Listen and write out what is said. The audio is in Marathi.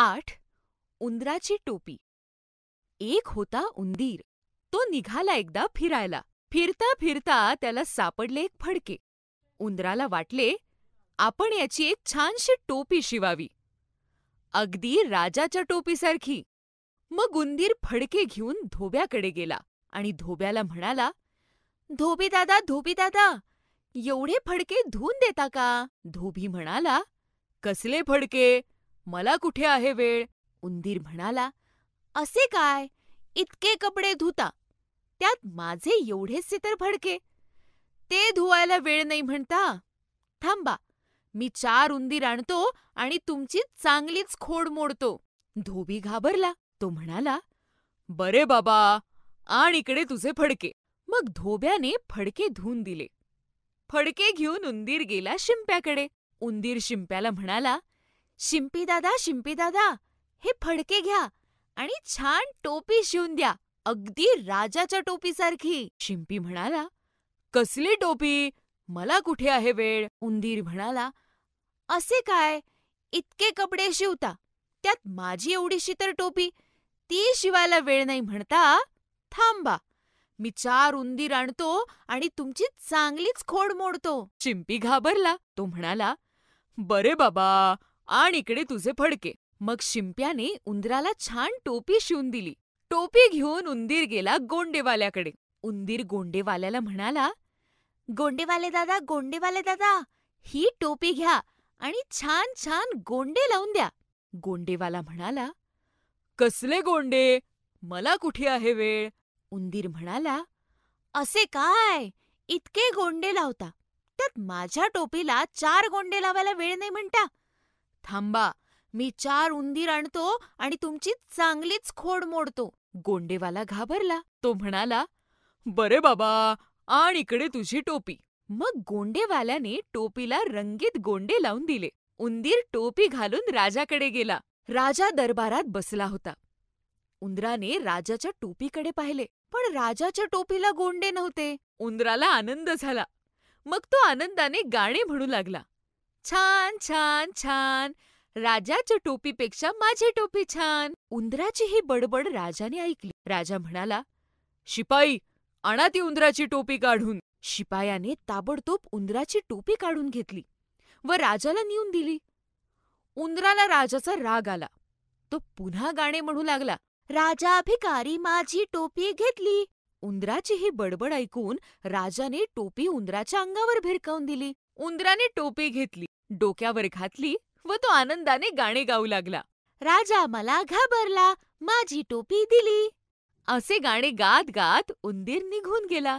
आठ उंदराची टोपी एक होता उंदीर तो निघाला एकदा फिरायला फिरता फिरता त्याला सापडले एक फडके उंदराला वाटले आपण याची एक छानशी टोपी शिवावी अगदी राजाच्या टोपीसारखी मग उंदीर फडके घेऊन धोब्याकडे गेला आणि धोब्याला म्हणाला धोबी दादा धोबी दादा एवढे फडके धुऊन देता का धोबी म्हणाला कसले फडके मला कुठे आहे वेळ उंदीर म्हणाला असे काय इतके कपडे धुता त्यात माझे एवढेच तर फडके ते धुवायला वेळ नाही म्हणता थांबा मी चार उंदीर आणतो आणि तुमची चांगलीच खोड मोडतो धोबी घाबरला तो म्हणाला बरे बाबा आण इकडे तुझे फडके मग धोब्याने फडके धुऊन दिले फडके घेऊन उंदीर गेला शिंप्याकडे उंदीर शिंप्याला म्हणाला शिंपी दादा शिंपी दादा हे फडके घ्या आणि छान टोपी शिवून द्या अगदी राजाच्या टोपीसारखी शिंपी म्हणाला कसली टोपी मला कुठे आहे वेळ उंदीर म्हणाला असे काय इतके कपडे शिवता त्यात माझी एवढीशी तर टोपी ती शिवायला वेळ नाही म्हणता थांबा मी चार उंदीर आणतो आणि तुमची चांगलीच खोड मोडतो चिंपी घाबरला तो म्हणाला बरे बाबा आणि इकडे तुझे फडके मग शिंप्याने उंदराला छान टोपी शिवून दिली टोपी घेऊन उंदीर गेला गोंडेवाल्याकडे उंदीर गोंडेवाल्याला म्हणाला गोंडेवाले दादा गोंडेवाले दादा ही टोपी घ्या आणि छान छान गोंडे लावून द्या गोंडेवाला म्हणाला कसले गोंडे मला कुठे आहे वेळ उंदीर म्हणाला असे काय इतके गोंडे लावता त्यात माझ्या टोपीला चार गोंडे लावायला वेळ नाही म्हणता थांबा, मी चार उंदीर आणतो आणि तुमची चांगलीच खोड मोडतो. गोंडेवाला घाबरला. तो म्हणाला, बरे बाबा, आण इकडे तुझी टोपी. मग गोंडेवाल्याने टोपीला रंगीत गोंडे लावून दिले. उंदीर टोपी घालून राजाकडे गेला. राजा दरबारात बसला होता. उंदराने राजाच्या टोपीकडे पाहिले, पण राजाच्या टोपीला गोंडे नव्हते. उंदराला आनंद झाला. मग तो आनंदाने गाणे म्हणू लागला. छान छान छान राजाच्या टोपीपेक्षा माझी टोपी छान उंदराची ही बडबड राजाने ऐकली राजा म्हणाला शिपाई आणा ती उंदराची टोपी काढून शिपायाने ताबडतोब उंदराची टोपी काढून घेतली व राजाला नेऊन दिली उंदराला राजाचा राग आला तो पुन्हा गाणे म्हणू लागला राजा अभिकारी माझी टोपी घेतली उंदराची ही बडबड ऐकून राजाने टोपी उंदराच्या अंगावर भिरकावून दिली उंदराने टोपी घेतली डोक्यावर घातली व तो आनंदाने गाणे गाऊ लागला राजा मला घाबरला माझी टोपी दिली असे गाणे गात गात उंदीर निघून गेला